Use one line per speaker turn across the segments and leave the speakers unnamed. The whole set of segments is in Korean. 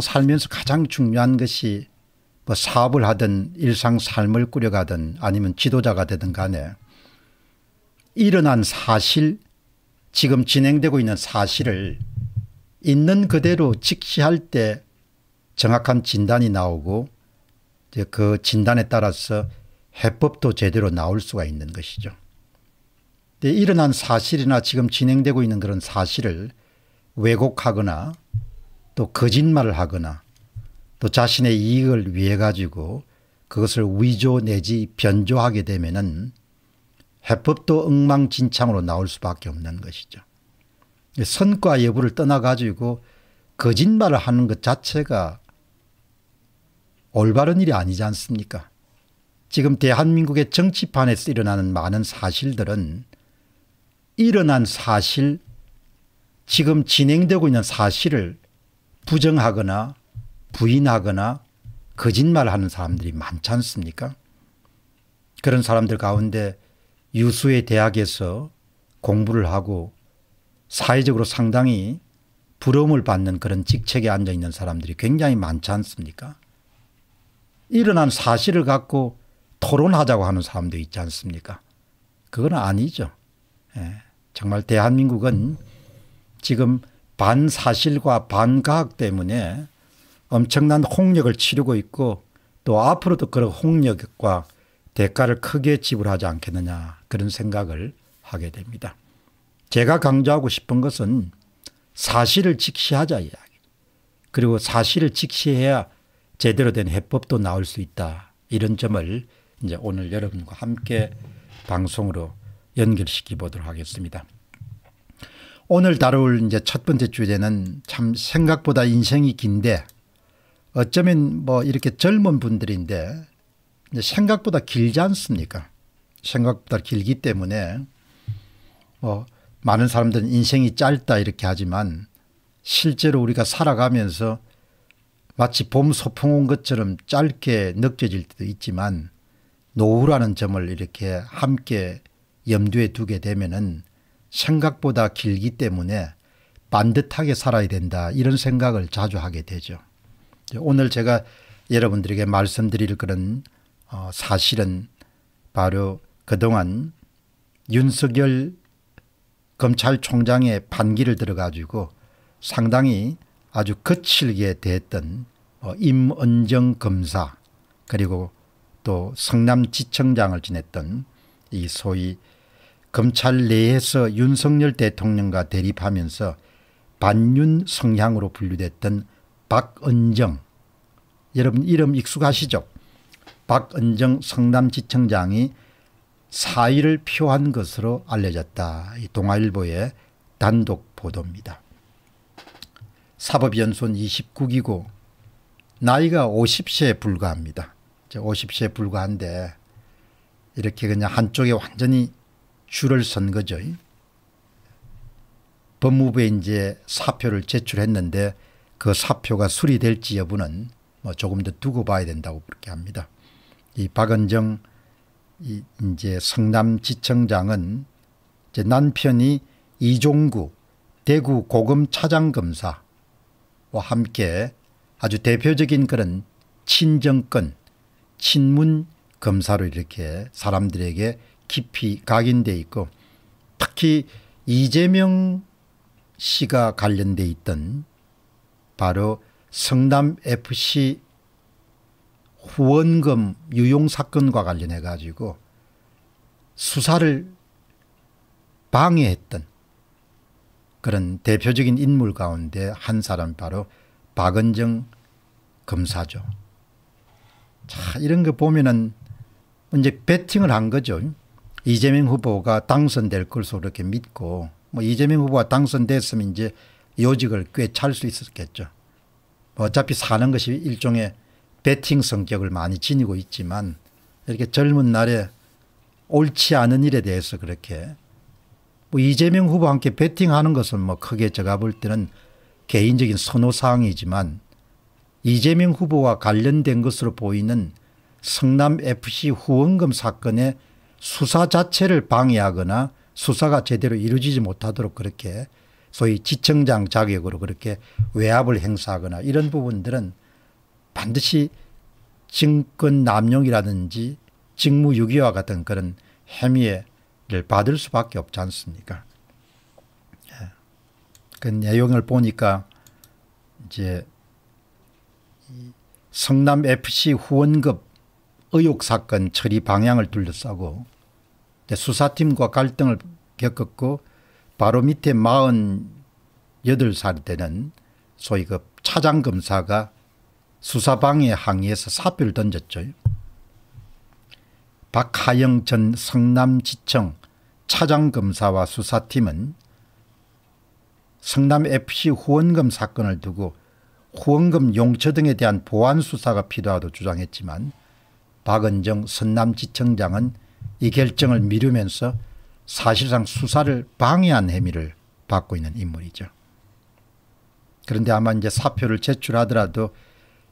살면서 가장 중요한 것이 뭐 사업을 하든 일상 삶을 꾸려가든 아니면 지도자가 되든 간에 일어난 사실 지금 진행되고 있는 사실을 있는 그대로 직시할 때 정확한 진단이 나오고 그 진단에 따라서 해법도 제대로 나올 수가 있는 것이죠. 일어난 사실이나 지금 진행되고 있는 그런 사실을 왜곡하거나 또 거짓말을 하거나 또 자신의 이익을 위해 가지고 그것을 위조 내지 변조하게 되면은 해법도 엉망진창으로 나올 수밖에 없는 것이죠. 선과 여부를 떠나 가지고 거짓말을 하는 것 자체가 올바른 일이 아니지 않습니까? 지금 대한민국의 정치판에서 일어나는 많은 사실들은 일어난 사실, 지금 진행되고 있는 사실을 부정하거나 부인하거나 거짓말하는 사람들이 많지 않습니까? 그런 사람들 가운데 유수의 대학에서 공부를 하고 사회적으로 상당히 부러움을 받는 그런 직책에 앉아 있는 사람들이 굉장히 많지 않습니까? 일어난 사실을 갖고 토론하자고 하는 사람도 있지 않습니까? 그건 아니죠. 예, 정말 대한민국은 지금 반사실과 반과학 때문에 엄청난 홍역을 치르고 있고 또 앞으로도 그런 홍역과 대가를 크게 지불하지 않겠느냐 그런 생각을 하게 됩니다. 제가 강조하고 싶은 것은 사실을 직시하자 이야기 그리고 사실을 직시해야 제대로 된 해법도 나올 수 있다 이런 점을 이제 오늘 여러분과 함께 방송으로 연결시켜 보도록 하겠습니다. 오늘 다룰 이제 첫 번째 주제는 참 생각보다 인생이 긴데 어쩌면 뭐 이렇게 젊은 분들인데 생각보다 길지 않습니까? 생각보다 길기 때문에 뭐 많은 사람들은 인생이 짧다 이렇게 하지만 실제로 우리가 살아가면서 마치 봄 소풍 온 것처럼 짧게 느껴질 때도 있지만 노후라는 점을 이렇게 함께 염두에 두게 되면은 생각보다 길기 때문에 반듯하게 살아야 된다 이런 생각을 자주 하게 되죠. 오늘 제가 여러분들에게 말씀드릴 그런 어, 사실은 바로 그동안 윤석열 검찰총장의 반기를 들어가지고 상당히 아주 거칠게 됐던 어, 임은정 검사 그리고 또 성남지청장을 지냈던 이 소위 검찰 내에서 윤석열 대통령과 대립하면서 반윤 성향으로 분류됐던 박은정 여러분 이름 익숙하시죠 박은정 성남지청장이 사의를 표한 것으로 알려졌다. 이 동아일보의 단독 보도입니다. 사법연수원 29기고 나이가 50세에 불과합니다. 50세에 불과한데 이렇게 그냥 한쪽에 완전히 줄을 선 거죠. 법무부에 이제 사표를 제출했는데 그 사표가 수리될지 여부는 뭐 조금 더 두고 봐야 된다고 그렇게 합니다. 이 박은정 이 이제 성남지청장은 이제 남편이 이종구 대구 고검 차장검사와 함께 아주 대표적인 그런 친정권 친문 검사로 이렇게 사람들에게 깊이 각인돼 있고 특히 이재명 씨가 관련돼 있던 바로 성남FC 후원금 유용 사건과 관련해 가지고 수사를 방해했던 그런 대표적인 인물 가운데 한 사람 바로 박은정 검사죠. 자, 이런 거 보면은 이제 배팅을 한 거죠. 이재명 후보가 당선될 것으로 이렇게 믿고 뭐 이재명 후보가 당선됐으면 이제 요직을 꽤 찰 수 있었겠죠. 뭐 어차피 사는 것이 일종의 베팅 성격을 많이 지니고 있지만 이렇게 젊은 날에 옳지 않은 일에 대해서 그렇게 뭐 이재명 후보와 함께 베팅하는 것은 뭐 크게 제가 볼 때는 개인적인 선호사항이지만 이재명 후보와 관련된 것으로 보이는 성남 FC 후원금 사건의 수사 자체를 방해하거나 수사가 제대로 이루어지지 못하도록 그렇게 소위 지청장 자격으로 그렇게 외압을 행사하거나 이런 부분들은 반드시 증권 남용이라든지 직무유기와 같은 그런 혐의를 받을 수밖에 없지 않습니까? 예. 그 내용을 보니까 이제 성남 FC 후원급 의혹 사건 처리 방향을 둘러싸고 네, 수사팀과 갈등을 겪었고 바로 밑에 48살 되는 소위 그 차장검사가 수사방해 항의에서 사표를 던졌죠. 박하영 전 성남지청 차장검사와 수사팀은 성남FC 후원금 사건을 두고 후원금 용처 등에 대한 보완 수사가 필요하다고 주장했지만 박은정 선남지청장은 이 결정을 미루면서 사실상 수사를 방해한 혐의를 받고 있는 인물이죠. 그런데 아마 이제 사표를 제출하더라도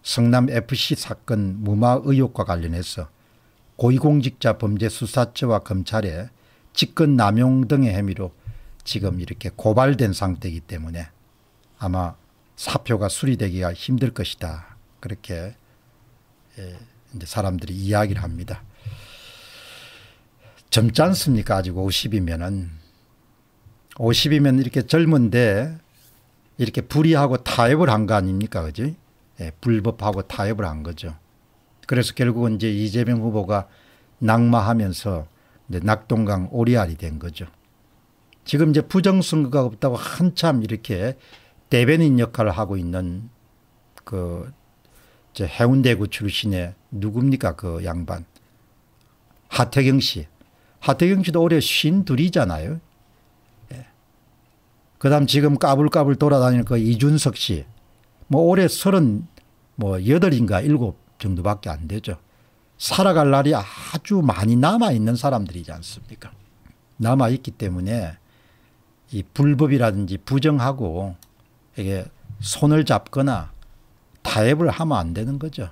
성남FC 사건 무마 의혹과 관련해서 고위공직자 범죄수사처와 검찰에 직권 남용 등의 혐의로 지금 이렇게 고발된 상태이기 때문에 아마 사표가 수리되기가 힘들 것이다. 그렇게 예. 이제 사람들이 이야기를 합니다. 젊지 않습니까? 아직 50이면은. 50이면 이렇게 젊은데 이렇게 불의하고 타협을 한 거 아닙니까? 그지? 예, 불법하고 타협을 한 거죠. 그래서 결국은 이제 이재명 후보가 낙마하면서 이제 낙동강 오리알이 된 거죠. 지금 이제 부정선거가 없다고 한참 이렇게 대변인 역할을 하고 있는 그저 해운대구 출신의 누굽니까 그 양반. 하태경 씨. 하태경 씨도 올해 쉰 둘이잖아요. 예. 그 다음 지금 까불까불 돌아다니는 그 이준석 씨. 뭐 올해 서른 뭐여인가7 정도밖에 안 되죠. 살아갈 날이 아주 많이 남아있는 사람들이지 않습니까? 남아있기 때문에 이 불법이라든지 부정하고 이게 손을 잡거나 타협을 하면 안 되는 거죠.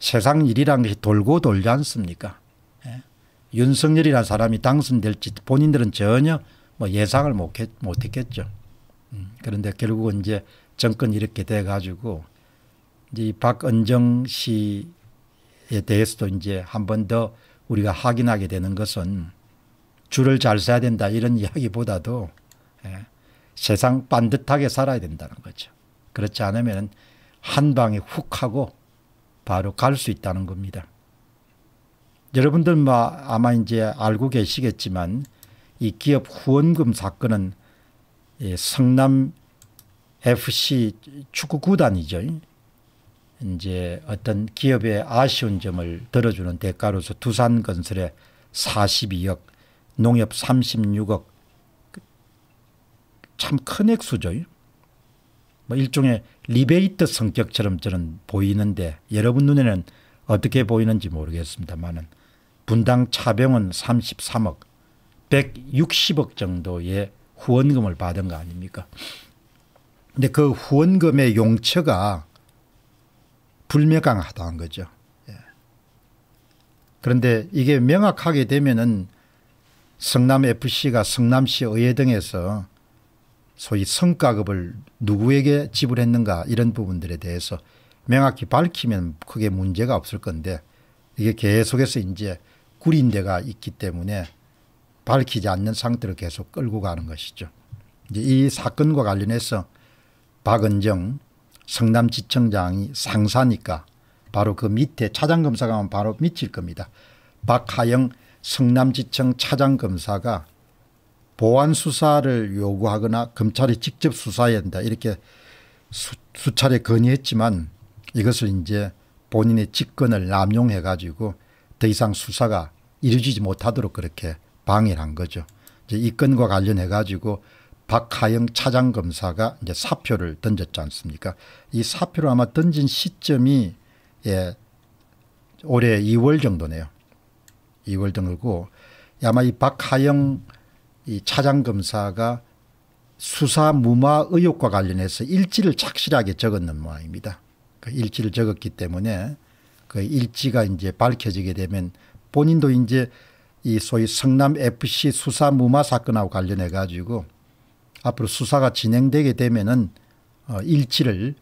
세상 일이란 것이 돌고 돌지 않습니까? 예. 윤석열이라는 사람이 당선될지 본인들은 전혀 뭐 예상을 못했, 못했겠죠. 음, 그런데 결국은 이제 정권 이렇게 돼가지고 이제 박은정 씨에 대해서도 이제 한 번 더 우리가 확인하게 되는 것은 줄을 잘 서야 된다 이런 이야기보다도 예, 세상 반듯하게 살아야 된다는 거죠. 그렇지 않으면 한 방에 훅 하고 바로 갈 수 있다는 겁니다. 여러분들 아마 이제 알고 계시겠지만 이 기업 후원금 사건은 예, 성남 FC 축구구단이죠. 이제 어떤 기업의 아쉬운 점을 들어주는 대가로서 두산건설에 42억, 농협 36억, 참 큰 액수죠. 뭐 일종의 리베이트 성격처럼 저는 보이는데 여러분 눈에는 어떻게 보이는지 모르겠습니다만은 분당 차병은 33억 160억 정도의 후원금을 받은 거 아닙니까? 근데 그 후원금의 용처가 불명강하다는 거죠. 예. 그런데 이게 명확하게 되면은 성남FC가 성남시 의회 등에서 소위 성과급을 누구에게 지불했는가 이런 부분들에 대해서 명확히 밝히면 크게 문제가 없을 건데 이게 계속해서 이제 구린 데가 있기 때문에 밝히지 않는 상태로 계속 끌고 가는 것이죠. 이제 이 사건과 관련해서 박은정 성남지청장이 상사니까 바로 그 밑에 차장검사가 바로 미칠 겁니다. 박하영 성남지청 차장검사가 보안 수사를 요구하거나 검찰이 직접 수사해야 한다 이렇게 수, 차례 건의했지만 이것을 이제 본인의 직권을 남용해 가지고 더 이상 수사가 이루어지지 못하도록 그렇게 방해를 한 거죠. 이제 이 건과 관련해 가지고 박하영 차장검사가 이제 사표를 던졌지 않습니까 이 사표를 아마 던진 시점이 예, 올해 2월 정도네요. 2월 정도고 아마 이 박하영 이 차장 검사가 수사 무마 의혹과 관련해서 일지를 착실하게 적었는 모양입니다. 그 일지를 적었기 때문에 그 일지가 이제 밝혀지게 되면 본인도 이제 이 소위 성남 FC 수사 무마 사건하고 관련해 가지고 앞으로 수사가 진행되게 되면은 어 일지를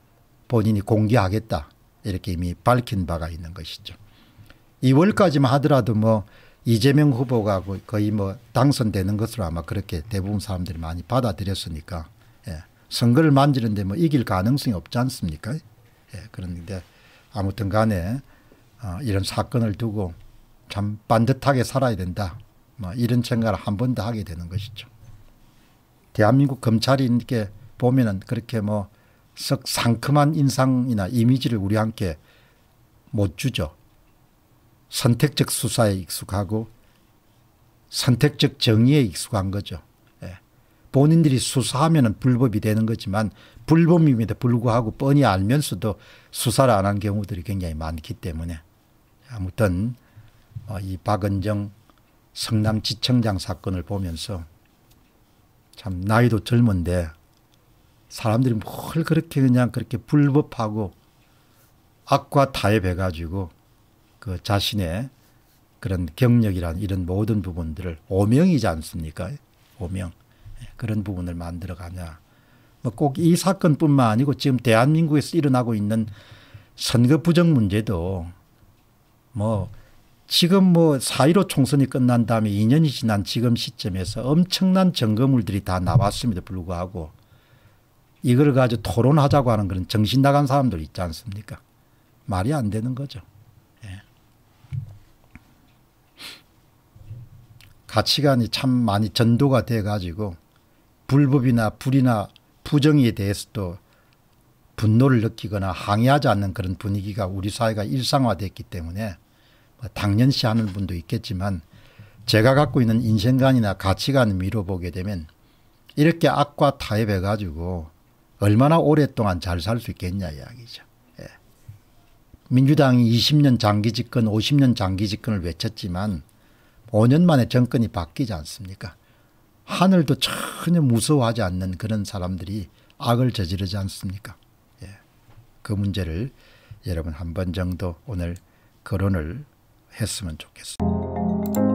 본인이 공개하겠다 이렇게 이미 밝힌 바가 있는 것이죠. 2월까지만 하더라도 뭐 이재명 후보가 거의 뭐 당선되는 것으로 아마 그렇게 대부분 사람들이 많이 받아들였으니까 예. 선거를 만지는데 뭐 이길 가능성이 없지 않습니까? 예. 그런데 아무튼 간에 어, 이런 사건을 두고 참 반듯하게 살아야 된다. 뭐 이런 생각을 한 번 더 하게 되는 것이죠. 대한민국 검찰이 이렇게 보면은 그렇게 뭐썩 상큼한 인상이나 이미지를 우리 함께 못 주죠. 선택적 수사에 익숙하고 선택적 정의에 익숙한 거죠. 예. 본인들이 수사하면 불법이 되는 거지만 불법임에도 불구하고 뻔히 알면서도 수사를 안 한 경우들이 굉장히 많기 때문에 아무튼 어, 이 박은정 성남지청장 사건을 보면서 참 나이도 젊은데 사람들이 뭘 그렇게 그냥 그렇게 불법하고 악과 타협해가지고 그 자신의 그런 경력이란 이런 모든 부분들을 오명이지 않습니까? 오명. 예, 그런 부분을 만들어 가냐. 뭐 꼭 이 사건뿐만 아니고 지금 대한민국에서 일어나고 있는 선거 부정 문제도 뭐 지금 뭐 사일오 총선이 끝난 다음에 2년이 지난 지금 시점에서 엄청난 점검물들이 다 나왔음에도 불구하고 이걸 가지고 토론하자고 하는 그런 정신 나간 사람들 있지 않습니까? 말이 안 되는 거죠. 가치관이 참 많이 전도가 돼가지고 불법이나 불이나 부정에 대해서도 분노를 느끼거나 항의하지 않는 그런 분위기가 우리 사회가 일상화됐기 때문에 뭐 당연시 하는 분도 있겠지만 제가 갖고 있는 인생관이나 가치관을 미뤄보게 되면 이렇게 악과 타협해가지고 얼마나 오랫동안 잘 살 수 있겠냐 이야기죠. 예. 민주당이 20년 장기 집권 50년 장기 집권을 외쳤지만 5년 만에 정권이 바뀌지 않습니까? 하늘도 전혀 무서워하지 않는 그런 사람들이 악을 저지르지 않습니까? 예. 그 문제를 여러분 한 번 정도 오늘 거론을 했으면 좋겠습니다.